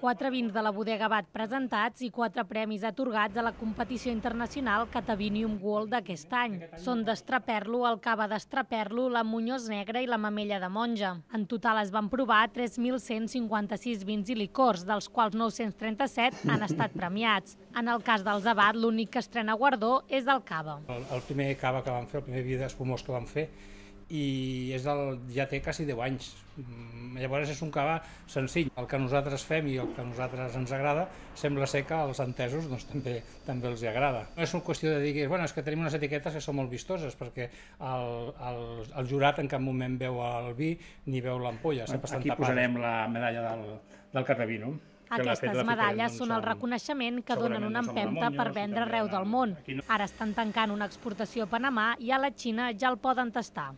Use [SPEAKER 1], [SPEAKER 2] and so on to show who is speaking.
[SPEAKER 1] quatre vins de la bodega Bat presentats i quatre premis atorgats a la competició internacional Catavinium World d'aquest any. Són d'Estraperlo, el Cava d'Estraperlo, la Muñoz Negra i la Mamella de Monja. En total es van provar 3.156 vins i licors, dels quals 937 han estat premiats. En el cas dels Abad, l'únic que estrena guardó és el Cava.
[SPEAKER 2] El, el primer Cava que van fer, el primer vi d'espumós que van fer, i és del, ja té quasi 10 anys. Mm, llavors és un cava senzill. El que nosaltres fem i el que a nosaltres ens agrada sembla ser que als entesos doncs, també també els agrada. No és una qüestió de dir que bueno, és que tenim unes etiquetes que són molt vistoses perquè el, el, el jurat en cap moment veu el vi ni veu l'ampolla. Aquí posarem la medalla del, del Carrevino. Aquestes medalles doncs,
[SPEAKER 1] són el reconeixement que donen una empenta per vendre arreu del món. Ara estan tancant una exportació a Panamà i a la Xina ja el poden tastar.